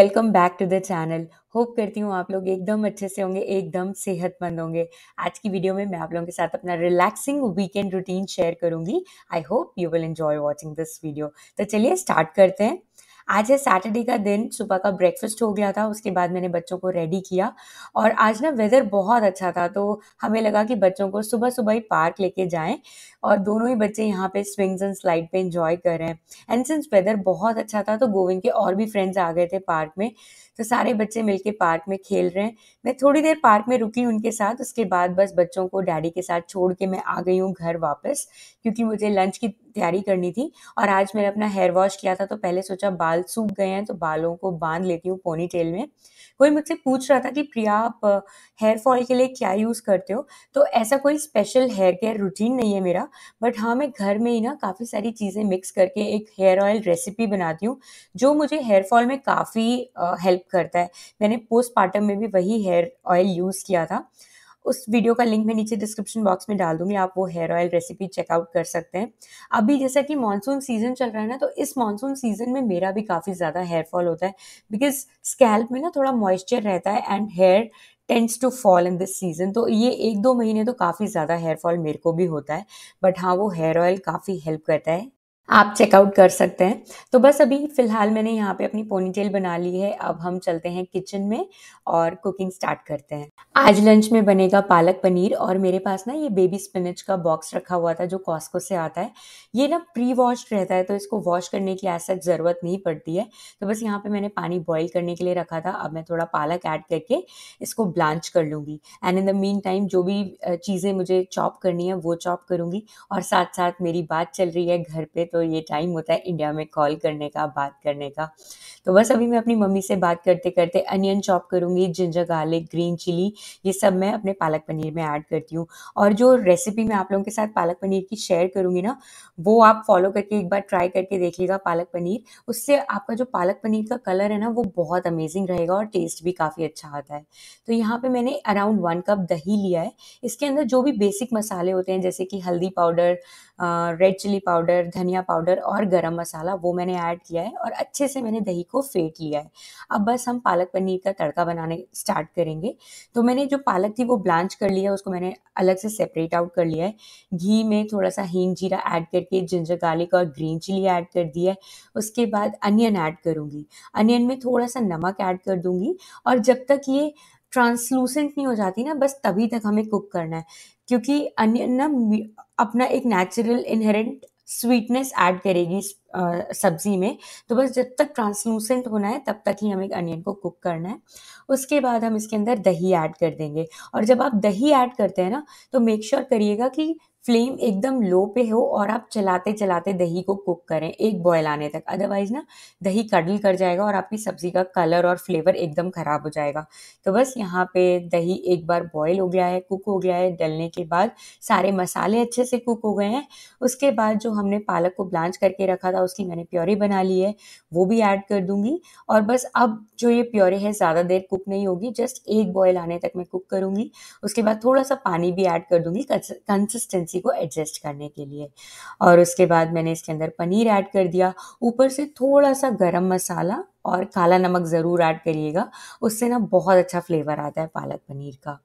welcome back to the channel hope करती हूँ आप लोग एकदम अच्छे से होंगे एकदम सेहतमंद होंगे आज की वीडियो में मैं आप लोगों के साथ अपना रिलैक्सिंग वीकेंड रूटीन शेयर करूंगी I hope you will enjoy watching this video तो चलिए स्टार्ट करते हैं आज है सैटरडे का दिन सुबह का ब्रेकफास्ट हो गया था उसके बाद मैंने बच्चों को रेडी किया और आज ना वेदर बहुत अच्छा था तो हमें लगा कि बच्चों को सुबह सुबह ही पार्क लेके जाएं और दोनों ही बच्चे यहाँ पे स्विंग्स एंड स्लाइड पे इंजॉय कर रहे हैं एंड सिंस वेदर बहुत अच्छा था तो गोविंद के और भी फ्रेंड्स आ गए थे पार्क में तो सारे बच्चे मिलके पार्क में खेल रहे हैं मैं थोड़ी देर पार्क में रुकी उनके साथ उसके बाद बस बच्चों को डैडी के साथ छोड़ के मैं आ गई हूँ घर वापस क्योंकि मुझे लंच की तैयारी करनी थी और आज मैंने अपना हेयर वॉश किया था तो पहले सोचा बाल सूख गए हैं तो बालों को बांध लेती हूँ पोनी टेल में कोई मुझसे पूछ रहा था कि प्रिया आप हेयर फॉल के लिए क्या यूज़ करते हो तो ऐसा कोई स्पेशल हेयर केयर रूटीन नहीं है मेरा बट हाँ मैं घर में ही ना काफ़ी सारी चीज़ें मिक्स करके एक हेयर ऑयल रेसिपी बनाती हूँ जो मुझे हेयर फॉल में काफ़ी हेल्प करता है मैंने पोस्टमार्टम में भी वही हेयर ऑयल यूज़ किया था उस वीडियो का लिंक मैं नीचे डिस्क्रिप्शन बॉक्स में डाल दूंगी आप वो हेयर ऑयल रेसिपी चेकआउट कर सकते हैं अभी जैसा कि मानसून सीज़न चल रहा है ना तो इस मानसून सीज़न में मेरा भी काफ़ी ज़्यादा हेयर फॉल होता है बिकॉज स्कैल्प में ना थोड़ा मॉइस्चर रहता है and hair tends to fall in this season तो ये एक दो महीने तो काफ़ी ज़्यादा हेयर फॉल मेरे को भी होता है बट हाँ वो हेयर ऑयल काफ़ी हेल्प करता है आप चेकआउट कर सकते हैं तो बस अभी फ़िलहाल मैंने यहाँ पे अपनी पोनीटेल बना ली है अब हम चलते हैं किचन में और कुकिंग स्टार्ट करते हैं आज लंच में बनेगा पालक पनीर और मेरे पास ना ये बेबी स्पिनच का बॉक्स रखा हुआ था जो कॉस्को से आता है ये ना प्री वॉश रहता है तो इसको वॉश करने की आज तक ज़रूरत नहीं पड़ती है तो बस यहाँ पर मैंने पानी बॉयल करने के लिए रखा था अब मैं थोड़ा पालक ऐड करके इसको ब्लांच कर लूँगी and in the meantime जो भी चीज़ें मुझे चॉप करनी है वो चॉप करूँगी और साथ साथ मेरी बात चल रही है घर पर तो तो ये टाइम होता है इंडिया में कॉल करने का बात करने का तो बस अभी मैं अपनी मम्मी से बात करते करते अनियन चॉप करूँगी जिंजर गार्लिक ग्रीन चिली ये सब मैं अपने पालक पनीर में ऐड करती हूँ और जो रेसिपी मैं आप लोगों के साथ पालक पनीर की शेयर करूँगी ना वो आप फॉलो करके एक बार ट्राई करके देखिएगा पालक पनीर उससे आपका जो पालक पनीर का कलर है ना वो बहुत अमेजिंग रहेगा और टेस्ट भी काफ़ी अच्छा आता है तो यहाँ पे मैंने अराउंड वन कप दही लिया है इसके अंदर जो भी बेसिक मसाले होते हैं जैसे कि हल्दी पाउडर रेड चिली पाउडर धनिया धनिया पाउडर और गरम मसाला वो मैंने ऐड किया है और अच्छे से मैंने दही को फेंट लिया है अब बस हम पालक पनीर का तड़का बनाने स्टार्ट करेंगे तो मैंने जो पालक थी वो ब्लांच कर लिया उसको मैंने अलग से सेपरेट आउट कर लिया है घी में थोड़ा सा हींग जीरा ऐड करके जिंजर गार्लिक और ग्रीन चिली ऐड कर दिया है उसके बाद अनियन ऐड करूँगी अनियन में थोड़ा सा नमक ऐड कर दूँगी और जब तक ये ट्रांसलूसेंट नहीं हो जाती ना बस तभी तक हमें कुक करना है क्योंकि अनियन ना अपना एक नेचुरल इनहेरेंट स्वीटनेस ऐड करेगी सब्जी में तो बस जब तक ट्रांसलूसेंट होना है तब तक ही हमें अनियन को कुक करना है उसके बाद हम इसके अंदर दही ऐड कर देंगे और जब आप दही ऐड करते हैं ना तो मेक श्योर करिएगा कि फ्लेम एकदम लो पे हो और आप चलाते चलाते दही को कुक करें एक बॉयल आने तक अदरवाइज ना दही कडल कर जाएगा और आपकी सब्ज़ी का कलर और फ्लेवर एकदम ख़राब हो जाएगा तो बस यहाँ पे दही एक बार बॉयल हो गया है कुक हो गया है डलने के बाद सारे मसाले अच्छे से कुक हो गए हैं उसके बाद जो हमने पालक को ब्लांच करके रखा था उसकी मैंने प्योरी बना ली है वो भी ऐड कर दूंगी और बस अब जो ये प्योरी है ज़्यादा देर कुक नहीं होगी जस्ट एक बॉयल आने तक मैं कुक करूँगी उसके बाद थोड़ा सा पानी भी ऐड कर दूँगी कंसिस्टेंसी कंसिस्टेंसी को एडजस्ट करने के लिए और उसके बाद मैंने इसके अंदर पनीर ऐड कर दिया ऊपर से थोड़ा सा गरम मसाला और काला नमक ज़रूर ऐड करिएगा उससे ना बहुत अच्छा फ्लेवर आता है पालक पनीर का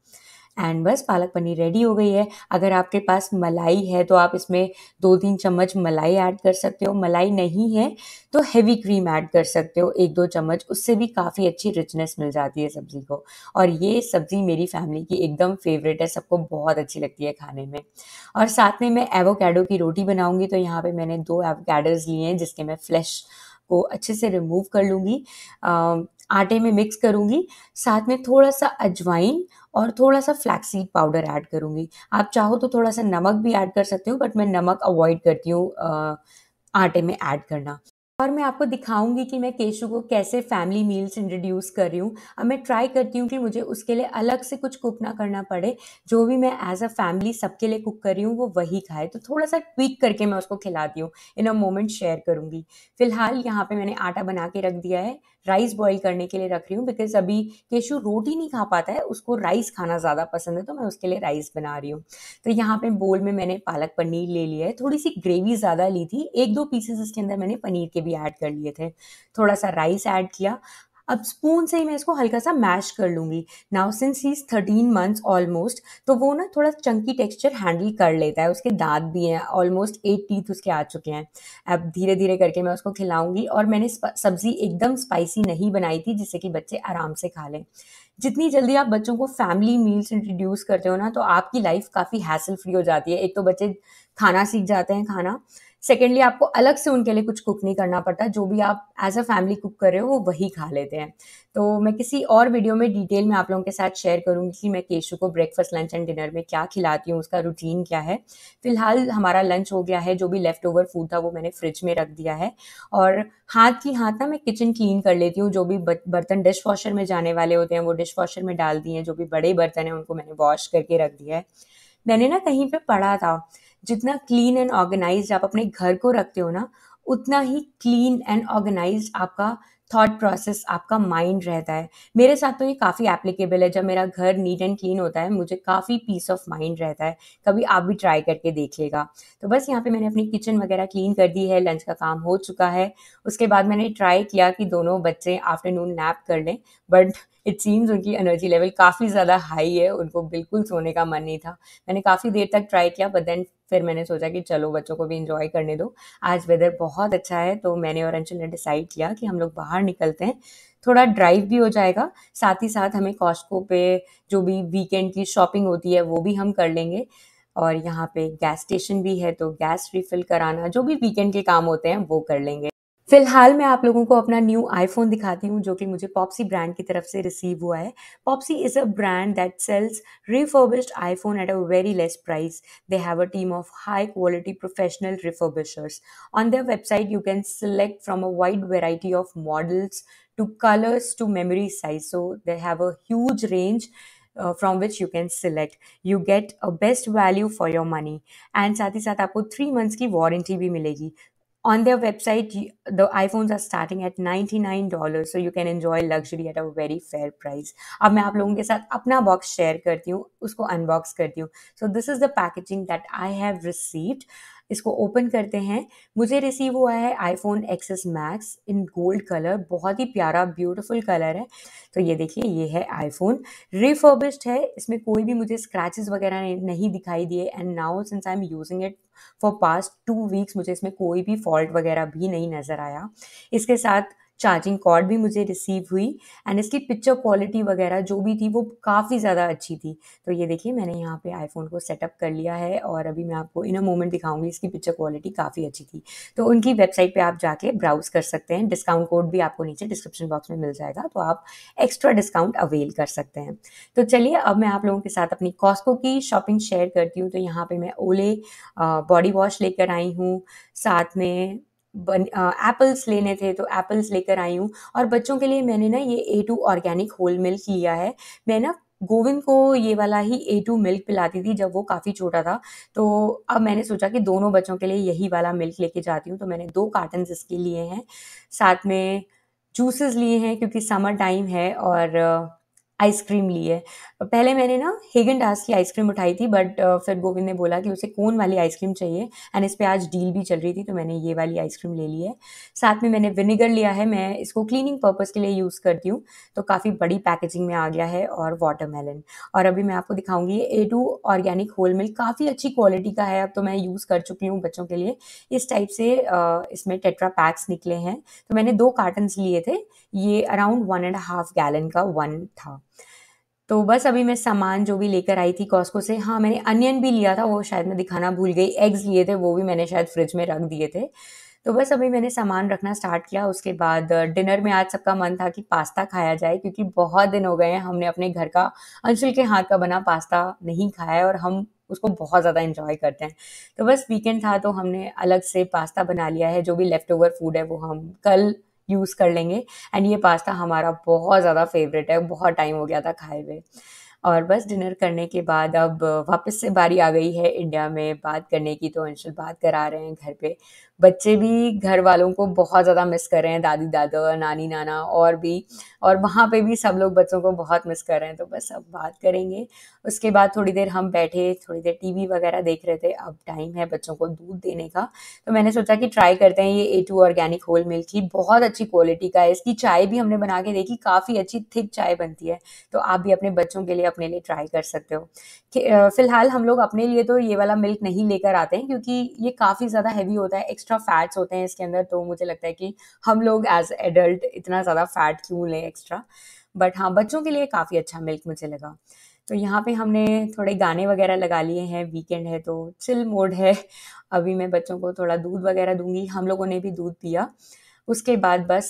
एंड बस पालक पनीर रेडी हो गई है अगर आपके पास मलाई है तो आप इसमें दो तीन चम्मच मलाई ऐड कर सकते हो मलाई नहीं है तो हैवी क्रीम ऐड कर सकते हो एक दो चम्मच उससे भी काफ़ी अच्छी रिचनेस मिल जाती है सब्ज़ी को और ये सब्ज़ी मेरी फैमिली की एकदम फेवरेट है सबको बहुत अच्छी लगती है खाने में और साथ में मैं एवोकेडो की रोटी बनाऊँगी तो यहाँ पर मैंने दो एवोकेडोज़ लिए हैं जिसके मैं फ्लैश को अच्छे से रिमूव कर लूँगी आटे में मिक्स करूँगी साथ में थोड़ा सा अजवाइन और थोड़ा सा फ्लैक्सीड पाउडर ऐड करूँगी आप चाहो तो थोड़ा सा नमक भी ऐड कर सकते हो बट मैं नमक अवॉइड करती हूँ आटे में ऐड करना और मैं आपको दिखाऊंगी कि मैं केशु को कैसे फैमिली मील्स इंट्रोड्यूस कर रही हूँ अब मैं ट्राई करती हूँ कि मुझे उसके लिए अलग से कुछ कुक ना करना पड़े जो भी मैं एज अ फैमिली सबके लिए कुक कर रही हूँ वो वही खाए तो थोड़ा सा ट्वीक करके मैं उसको खिलाती हूँ इन अ मोमेंट शेयर करूँगी फिलहाल यहाँ पे मैंने आटा बना के रख दिया है राइस बॉईल करने के लिए रख रही हूँ बिकॉज अभी केशु रोटी नहीं खा पाता है उसको राइस खाना ज़्यादा पसंद है तो मैं उसके लिए राइस बना रही हूँ तो यहाँ पे बोल में मैंने पालक पनीर ले लिया है थोड़ी सी ग्रेवी ज़्यादा ली थी एक दो पीसेस इसके अंदर मैंने पनीर के भी ऐड कर लिए थे थोड़ा सा राइस ऐड किया अब स्पून से ही मैं इसको हल्का सा मैश कर लूंगी now since he is thirteen months almost तो वो ना थोड़ा चंकी टेक्सचर हैंडल कर लेता है उसके दांत भी हैं ऑलमोस्ट एट टीथ उसके आ चुके हैं अब धीरे धीरे करके मैं उसको खिलाऊंगी और मैंने सब्ज़ी एकदम स्पाइसी नहीं बनाई थी जिससे कि बच्चे आराम से खा लें जितनी जल्दी आप बच्चों को फैमिली मील्स इंट्रोड्यूस करते हो ना तो आपकी लाइफ काफ़ी हैसल फ्री हो जाती है एक तो बच्चे खाना सीख जाते हैं खाना सेकेंडली आपको अलग से उनके लिए कुछ कुक नहीं करना पड़ता जो भी आप एज अ फैमिली कुक कर रहे हो वो वही खा लेते हैं तो मैं किसी और वीडियो में डिटेल में आप लोगों के साथ शेयर करूंगी कि मैं केशु को ब्रेकफास्ट लंच एंड डिनर में क्या खिलाती हूँ उसका रूटीन क्या है फिलहाल हमारा लंच हो गया है जो भी लेफ्ट ओवर फूड था वो मैंने फ्रिज में रख दिया है और हाथ की हाथ ना मैं किचन क्लीन कर लेती हूँ जो भी बर्तन डिश वॉशर में जाने वाले होते हैं वो डिश वॉशर में डाल दिए हैं जो भी बड़े बर्तन हैं उनको मैंने वॉश करके रख दिया है मैंने ना कहीं पर पढ़ा था जितना क्लीन एंड ऑर्गेनाइज आप अपने घर को रखते हो ना उतना ही क्लीन एंड ऑर्गेनाइज आपका थॉट प्रोसेस आपका माइंड रहता है मेरे साथ तो ये काफ़ी एप्लीकेबल है जब मेरा घर नीट एंड क्लीन होता है मुझे काफ़ी पीस ऑफ माइंड रहता है कभी आप भी ट्राई करके देखिएगा तो बस यहाँ पे मैंने अपनी किचन वगैरह क्लीन कर दी है लंच का काम हो चुका है उसके बाद मैंने ट्राई किया कि दोनों बच्चे आफ्टरनून नैप कर लें बट इट सीम्स उनकी एनर्जी लेवल काफ़ी ज़्यादा हाई है उनको बिल्कुल सोने का मन नहीं था मैंने काफ़ी देर तक ट्राई किया बट देन फिर मैंने सोचा कि चलो बच्चों को भी इंजॉय करने दो आज वेदर बहुत अच्छा है तो मैंने और अंशुल ने डिसाइड किया कि हम लोग बाहर निकलते हैं थोड़ा ड्राइव भी हो जाएगा साथ ही साथ हमें कॉस्को पे जो भी वीकेंड की शॉपिंग होती है वो भी हम कर लेंगे और यहाँ पे गैस स्टेशन भी है तो गैस रिफिल कराना जो भी वीकेंड के काम होते हैं वो कर लेंगे फिलहाल मैं आप लोगों को अपना न्यू आईफोन दिखाती हूँ जो कि मुझे पॉप्सी ब्रांड की तरफ से रिसीव हुआ है Popsy is a brand that sells refurbished iPhone at a very less price they have a team of high quality professional refurbishers on their website you can select from a wide variety of models to colours to memory size so they have a huge range Uh, from which you can select you get a best value for your money and साथ ही साथ आपको three months की warranty भी मिलेगी on their website the iPhones are starting at $99 so you can enjoy luxury at a very fair price ab main aap logon ke sath apna box share karti hu usko unbox karti hu so this is the packaging that i have received uh, इसको open करते हैं मुझे receive हुआ है iPhone XS Max in gold colour बहुत ही प्यारा beautiful colour है तो ये देखिए ये है आईफोन रिफर्बिश्ड है इसमें कोई भी मुझे स्क्रैचेस वगैरह नहीं दिखाई दिए and now since I am using it for past two weeks मुझे इसमें कोई भी फॉल्ट वगैरह भी नहीं नज़र आया इसके साथ चार्जिंग कॉर्ड भी मुझे रिसीव हुई एंड इसकी पिक्चर क्वालिटी वगैरह जो भी थी वो काफ़ी ज़्यादा अच्छी थी तो ये देखिए मैंने यहाँ पे आईफोन को सेटअप कर लिया है और अभी मैं आपको इन अ मोमेंट दिखाऊंगी इसकी पिक्चर क्वालिटी काफ़ी अच्छी थी तो उनकी वेबसाइट पर आप जाके ब्राउज़ कर सकते हैं डिस्काउंट कोड भी आपको नीचे डिस्क्रिप्शन बॉक्स में मिल जाएगा तो आप एक्स्ट्रा डिस्काउंट अवेल कर सकते हैं तो चलिए अब मैं आप लोगों के साथ अपनी कॉस्को की शॉपिंग शेयर करती हूँ तो यहाँ पर मैं ओले बॉडी वॉश लेकर आई हूँ साथ में बन एप्पल्स लेने थे तो एप्पल्स लेकर आई हूँ और बच्चों के लिए मैंने ना ये A two organic whole milk लिया है मैं ना गोविंद को ये वाला ही ए टू मिल्क पिलाती थी जब वो काफ़ी छोटा था तो अब मैंने सोचा कि दोनों बच्चों के लिए यही वाला मिल्क लेके जाती हूँ तो मैंने दो कार्टन इसके लिए हैं साथ में जूसेस लिए हैं क्योंकि समर टाइम है और आइसक्रीम ली है पहले मैंने ना हेगन डास की आइसक्रीम उठाई थी बट uh, फिर गोविंद ने बोला कि उसे कौन वाली आइसक्रीम चाहिए एंड इस पर आज डील भी चल रही थी तो मैंने ये वाली आइसक्रीम ले ली है साथ में मैंने विनेगर लिया है मैं इसको क्लीनिंग पर्पज़ के लिए यूज़ करती हूँ तो काफ़ी बड़ी पैकेजिंग में आ गया है और वाटरमेलन और अभी मैं आपको दिखाऊंगी A two organic whole milk काफ़ी अच्छी क्वालिटी का है अब तो मैं यूज़ कर चुकी हूँ बच्चों के लिए इस टाइप से uh, इसमें टेट्रा पैक्स निकले हैं तो मैंने दो कार्टन्स लिए थे ये around one and half gallon का वन था तो बस अभी मैं सामान जो भी लेकर आई थी कॉस्को से हाँ मैंने अनियन भी लिया था वो शायद मैं दिखाना भूल गई एग्स लिए थे वो भी मैंने शायद फ्रिज में रख दिए थे तो बस अभी मैंने सामान रखना स्टार्ट किया उसके बाद डिनर में आज सबका मन था कि पास्ता खाया जाए क्योंकि बहुत दिन हो गए हैं हमने अपने घर का अंशुल के हाथ का बना पास्ता नहीं खाया है और हम उसको बहुत ज़्यादा इन्जॉय करते हैं तो बस वीकेंड था तो हमने अलग से पास्ता बना लिया है जो भी लेफ़्ट ओवर फूड है वो हम कल यूज़ कर लेंगे एंड ये पास्ता हमारा बहुत ज़्यादा फेवरेट है बहुत टाइम हो गया था खाए हुए और बस डिनर करने के बाद अब वापस से बारी आ गई है इंडिया में बात करने की तो अंशुल बात करा रहे हैं घर पे बच्चे भी घर वालों को बहुत ज़्यादा मिस कर रहे हैं दादी दादा नानी नाना और भी और वहाँ पे भी सब लोग बच्चों को बहुत मिस कर रहे हैं तो बस अब बात करेंगे उसके बाद थोड़ी देर हम बैठे थोड़ी देर टीवी वगैरह देख रहे थे अब टाइम है बच्चों को दूध देने का तो मैंने सोचा कि ट्राई करते हैं ये A two organic whole milk ही बहुत अच्छी क्वालिटी का है इसकी चाय भी हमने बना के देखी काफ़ी अच्छी थिक चाय बनती है तो आप भी अपने बच्चों के लिए अपने लिए ट्राई कर सकते हो फ़िलहाल हम लोग अपने लिए तो ये वाला मिल्क नहीं लेकर आते हैं क्योंकि ये काफ़ी ज़्यादा हैवी होता है एक्स्ट्रा फैट्स होते हैं इसके अंदर तो मुझे लगता है कि हम लोग एज एडल्ट इतना ज़्यादा फैट क्यों लें एक्स्ट्रा बट हाँ बच्चों के लिए काफ़ी अच्छा मिल्क मुझे लगा तो यहाँ पे हमने थोड़े गाने वगैरह लगा लिए हैं वीकेंड है तो चिल मोड है अभी मैं बच्चों को थोड़ा दूध वगैरह दूंगी हम लोगों ने भी दूध पिया उसके बाद बस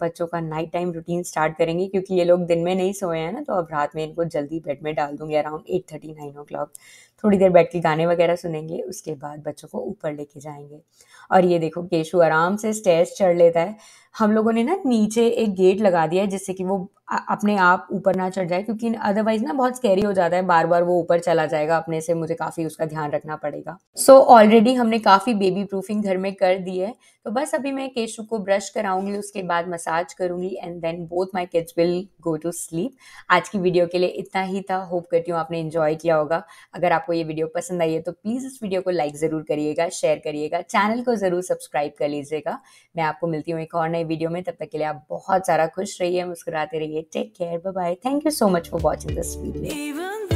बच्चों का नाइट टाइम रूटीन स्टार्ट करेंगे क्योंकि ये लोग दिन में नहीं सोए हैं ना तो अब रात में इनको जल्दी बेड में डाल दूंगी around eight thirty nine o'clock थोड़ी देर बैठ के गाने वगैरह सुनेंगे उसके बाद बच्चों को ऊपर लेके जाएंगे और ये देखो केशु आराम से स्टेज चढ़ लेता है हम लोगों ने ना नीचे एक गेट लगा दिया है जिससे कि वो अपने आप ऊपर ना चढ़ जाए क्योंकि अदरवाइज ना बहुत स्कैरी हो जाता है बार बार वो ऊपर चला जाएगा अपने से मुझे काफ़ी उसका ध्यान रखना पड़ेगा सो so, ऑलरेडी हमने काफ़ी बेबी प्रूफिंग घर में कर दी है तो बस अभी मैं केशु को ब्रश कराऊंगी उसके बाद मसाज करूंगी and then both my kids will go to sleep आज की वीडियो के लिए इतना ही था होप करती हूँ आपने इन्जॉय किया होगा अगर आपको ये वीडियो पसंद आई है तो प्लीज़ इस वीडियो को लाइक ज़रूर करिएगा शेयर करिएगा चैनल को ज़रूर सब्सक्राइब कर लीजिएगा मैं आपको मिलती हूँ एक और नई वीडियो में तब तक के लिए आप बहुत सारा खुश रहिए मुस्कुराते रहिए take care bye thank you so much for watching this video